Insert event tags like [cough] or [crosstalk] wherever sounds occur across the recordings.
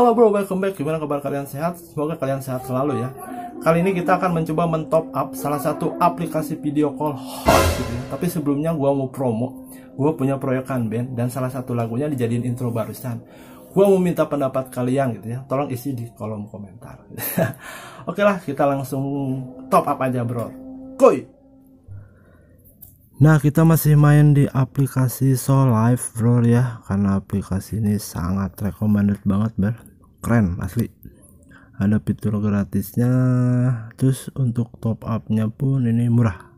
Halo bro, welcome back. Gimana kabar kalian sehat? Semoga kalian sehat selalu ya. Kali ini kita akan mencoba mentop up salah satu aplikasi video call hot gitu ya. Tapi sebelumnya gua mau promo. Gua punya proyekan band dan salah satu lagunya dijadiin intro barusan. Gua mau minta pendapat kalian gitu ya. Tolong isi di kolom komentar. [laughs] Oke lah, kita langsung top up aja bro. Koi. Nah kita masih main di aplikasi Soul Live bro ya Karena aplikasi ini sangat recommended banget bro keren asli ada fitur gratisnya terus untuk top upnya pun ini murah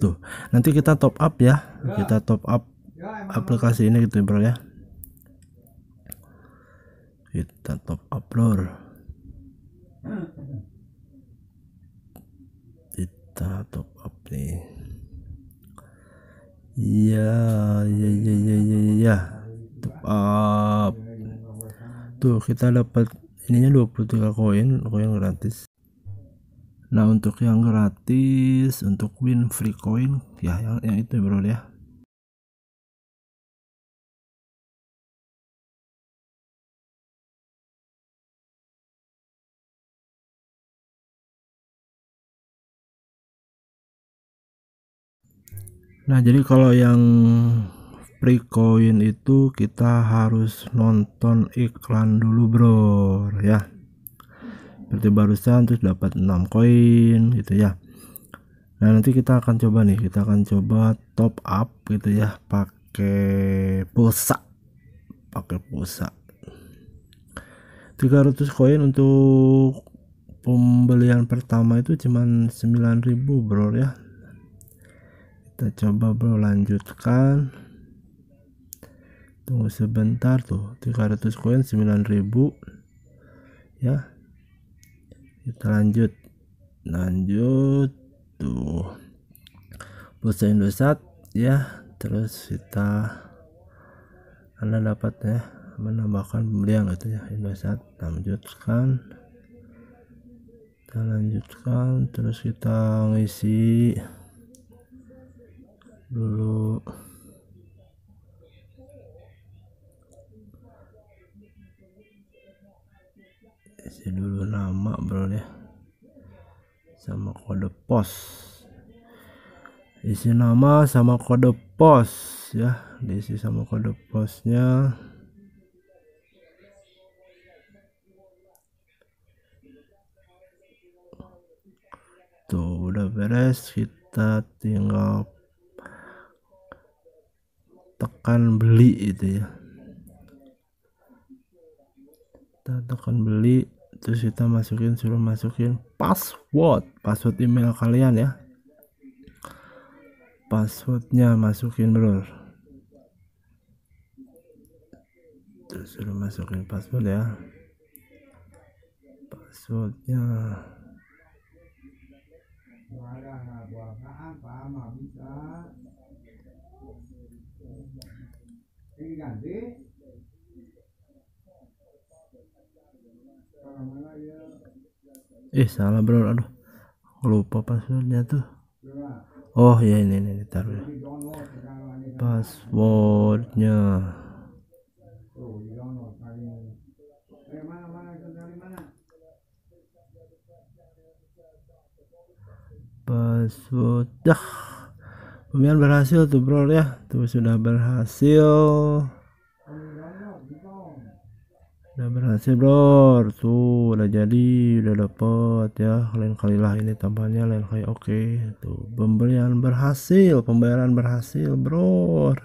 tuh nanti kita top up ya kita top up aplikasi ini gitu bro ya kita top up bro kita top up nih ya ya ya ya ya ya top up tuh kita dapat ininya 23 koin koin gratis nah untuk yang gratis untuk win free coin ya yang, yang itu bro ya Nah, jadi kalau yang Precoin itu kita harus nonton iklan dulu bro ya seperti barusan terus dapat 6 koin gitu ya nah nanti kita akan coba nih kita akan coba top up gitu ya pakai pulsa pakai pulsa 300 koin untuk pembelian pertama itu cuman 9000 bro ya kita coba bro lanjutkan tunggu sebentar tuh 300 koin 9000 ya kita lanjut lanjut tuh pulsa Indosat ya terus kita anda dapat ya menambahkan pembelian gitu ya Indosat lanjutkan kita lanjutkan terus kita ngisi dulu isi dulu nama bro ya sama kode pos isi nama sama kode pos ya diisi sama kode posnya tuh udah beres kita tinggal tekan beli itu ya kita tekan beli terus kita masukin suruh masukin password password email kalian ya passwordnya masukin bro terus suruh masukin password ya passwordnya ini Eh salah bro aduh lupa passwordnya tuh oh ya ini ini taruh ya passwordnya password dah lumayan berhasil tuh bro ya tuh sudah berhasil udah berhasil bro tuh udah jadi udah dapet ya lain kali lah ini tambahnya lain kali oke okay. tuh pembelian berhasil pembayaran berhasil bro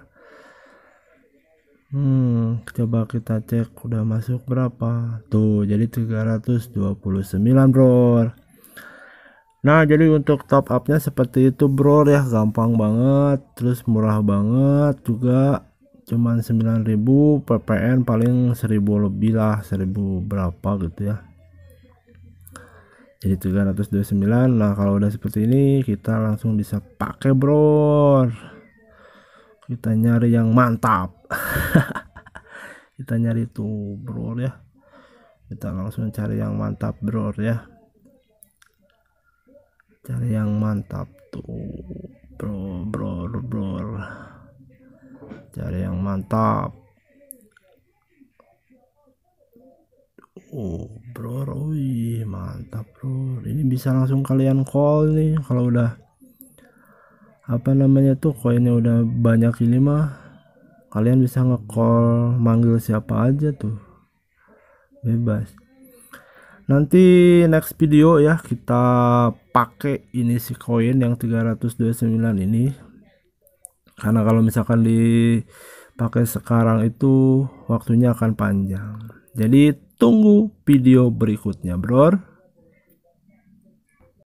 Hmm, coba kita cek udah masuk berapa. Tuh, jadi 329, Bro. Nah, jadi untuk top upnya seperti itu, Bro ya. Gampang banget, terus murah banget juga cuman 9000 PPN paling 1000 lebih lah 1000 berapa gitu ya jadi 329 nah kalau udah seperti ini kita langsung bisa pakai bro kita nyari yang mantap [laughs] kita nyari tuh bro ya kita langsung cari yang mantap bro ya cari yang mantap tuh bro bro bro cari yang mantap oh bro wih mantap bro ini bisa langsung kalian call nih kalau udah apa namanya tuh koinnya udah banyak ini mah kalian bisa ngecall manggil siapa aja tuh bebas nanti next video ya kita pakai ini si koin yang 329 ini karena kalau misalkan dipakai sekarang itu waktunya akan panjang jadi tunggu video berikutnya bro